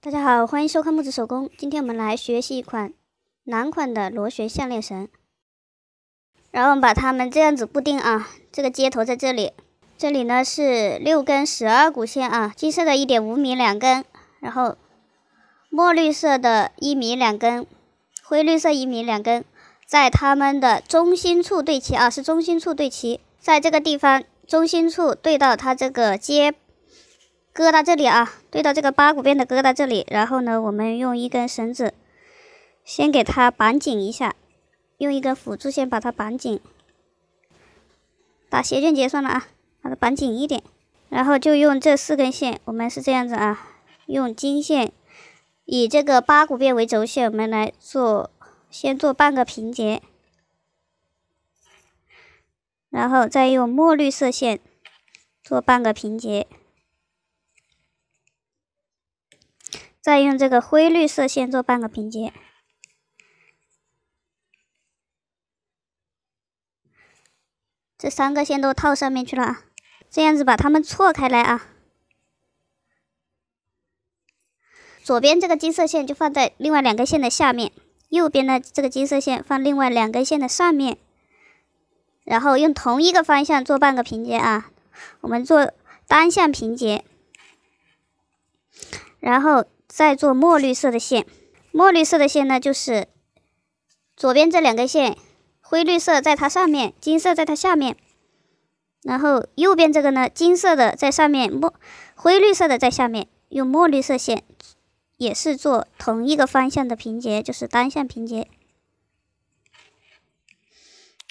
大家好，欢迎收看木子手工。今天我们来学习一款男款的螺旋项链绳，然后我们把它们这样子固定啊。这个接头在这里，这里呢是六根十二股线啊，金色的一点五米两根，然后墨绿色的一米两根，灰绿色一米两根，在它们的中心处对齐啊，是中心处对齐，在这个地方中心处对到它这个接。疙瘩这里啊，对到这个八股辫的疙瘩这里，然后呢，我们用一根绳子先给它绑紧一下，用一根辅助线把它绑紧，打斜卷结算了啊，把它绑紧一点，然后就用这四根线，我们是这样子啊，用金线以这个八股辫为轴线，我们来做，先做半个平结，然后再用墨绿色线做半个平结。再用这个灰绿色线做半个平结，这三个线都套上面去了啊。这样子把它们错开来啊。左边这个金色线就放在另外两根线的下面，右边的这个金色线放另外两根线的上面，然后用同一个方向做半个平结啊。我们做单向平结，然后。再做墨绿色的线，墨绿色的线呢，就是左边这两根线，灰绿色在它上面，金色在它下面，然后右边这个呢，金色的在上面，墨灰绿色的在下面，用墨绿色线也是做同一个方向的平结，就是单向平结。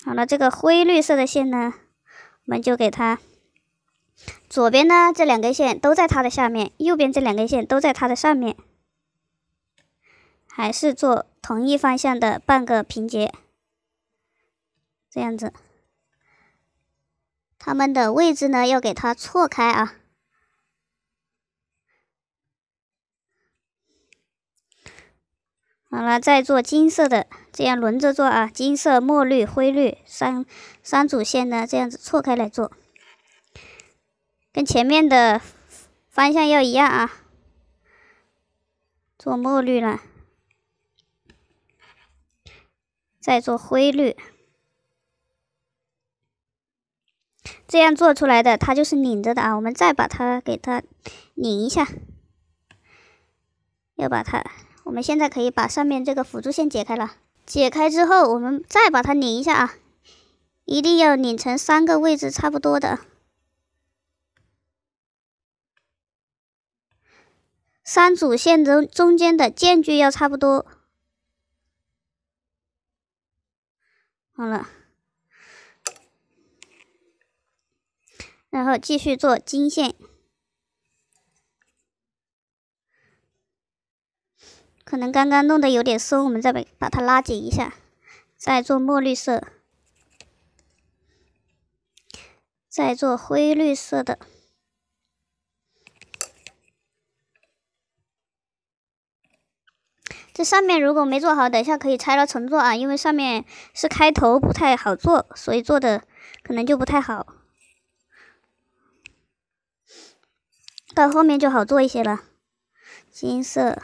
好了，这个灰绿色的线呢，我们就给它。左边呢，这两根线都在它的下面；右边这两根线都在它的上面。还是做同一方向的半个平结，这样子。它们的位置呢，要给它错开啊。好了，再做金色的，这样轮着做啊。金色、墨绿、灰绿三三组线呢，这样子错开来做。跟前面的方向要一样啊，做墨绿了，再做灰绿，这样做出来的它就是拧着的啊。我们再把它给它拧一下，要把它，我们现在可以把上面这个辅助线解开了，解开之后我们再把它拧一下啊，一定要拧成三个位置差不多的。三组线中中间的间距要差不多。好了，然后继续做金线。可能刚刚弄的有点松，我们再把把它拉紧一下。再做墨绿色，再做灰绿色的。这上面如果没做好，等一下可以拆了重做啊，因为上面是开头不太好做，所以做的可能就不太好。到后面就好做一些了。金色、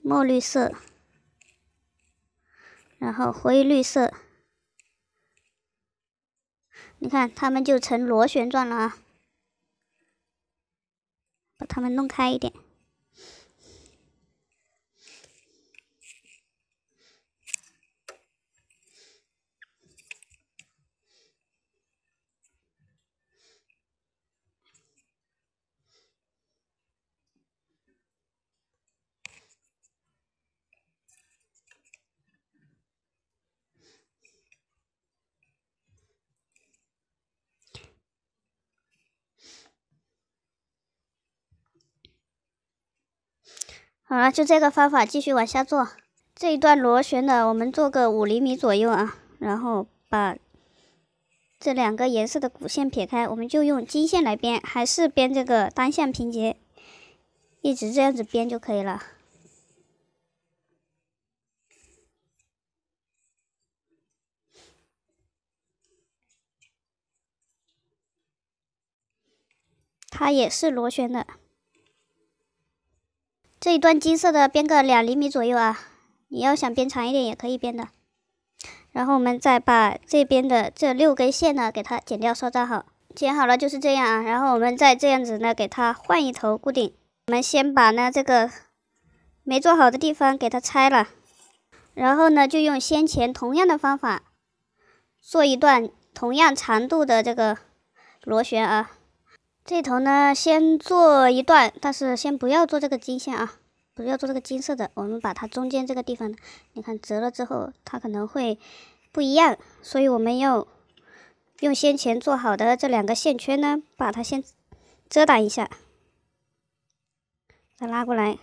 墨绿色，然后灰绿色，你看它们就成螺旋状了啊！把它们弄开一点。好了，就这个方法继续往下做这一段螺旋的，我们做个五厘米左右啊，然后把这两个颜色的股线撇开，我们就用金线来编，还是编这个单向平结，一直这样子编就可以了。它也是螺旋的。这一段金色的编个两厘米左右啊，你要想编长一点也可以编的。然后我们再把这边的这六根线呢给它剪掉，收扎好。剪好了就是这样啊，然后我们再这样子呢给它换一头固定。我们先把呢这个没做好的地方给它拆了，然后呢就用先前同样的方法做一段同样长度的这个螺旋啊。这头呢，先做一段，但是先不要做这个金线啊，不要做这个金色的。我们把它中间这个地方，你看折了之后，它可能会不一样，所以我们要用先前做好的这两个线圈呢，把它先遮挡一下，再拉过来，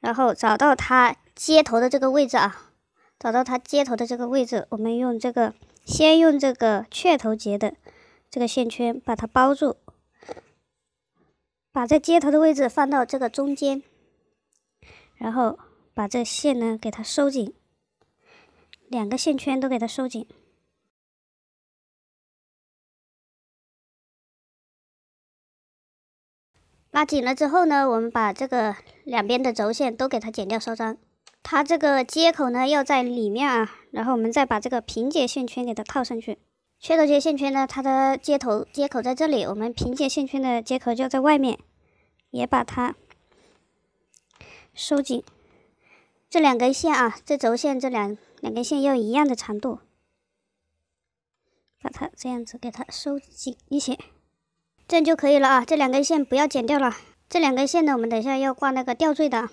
然后找到它接头的这个位置啊，找到它接头的这个位置，我们用这个，先用这个雀头结的这个线圈把它包住。把这接头的位置放到这个中间，然后把这线呢给它收紧，两个线圈都给它收紧。拉紧了之后呢，我们把这个两边的轴线都给它剪掉稍张。它这个接口呢要在里面啊，然后我们再把这个平结线圈给它套上去。缺头接线圈呢，它的接头接口在这里，我们平结线圈的接口就在外面。也把它收紧，这两根线啊，这轴线这两两根线要一样的长度，把它这样子给它收紧一些，这样就可以了啊。这两根线不要剪掉了，这两根线呢，我们等一下要挂那个吊坠的，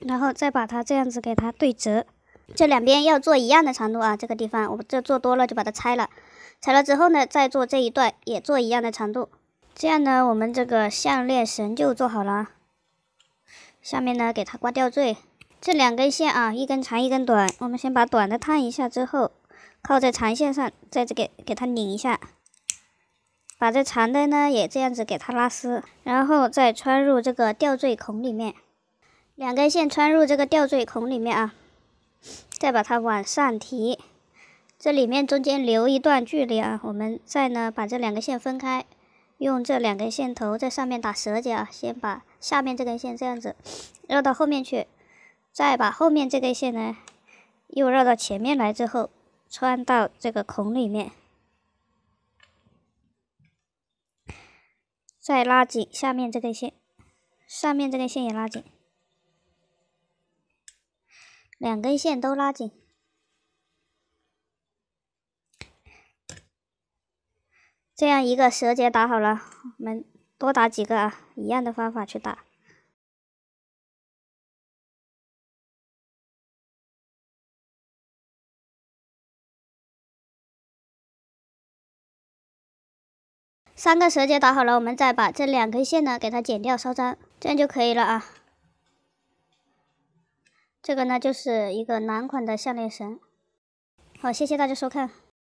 然后再把它这样子给它对折，这两边要做一样的长度啊。这个地方我这做多了就把它拆了，拆了之后呢，再做这一段也做一样的长度。这样呢，我们这个项链绳就做好了。下面呢，给它挂吊坠。这两根线啊，一根长，一根短。我们先把短的烫一下，之后靠在长线上，再给给它拧一下。把这长的呢，也这样子给它拉丝，然后再穿入这个吊坠孔里面。两根线穿入这个吊坠孔里面啊，再把它往上提。这里面中间留一段距离啊，我们再呢把这两个线分开。用这两根线头在上面打蛇结，啊，先把下面这根线这样子绕到后面去，再把后面这根线呢又绕到前面来，之后穿到这个孔里面，再拉紧下面这根线，上面这根线也拉紧，两根线都拉紧。这样一个蛇结打好了，我们多打几个啊，一样的方法去打。三个蛇结打好了，我们再把这两根线呢给它剪掉，烧粘，这样就可以了啊。这个呢就是一个男款的项链绳。好，谢谢大家收看。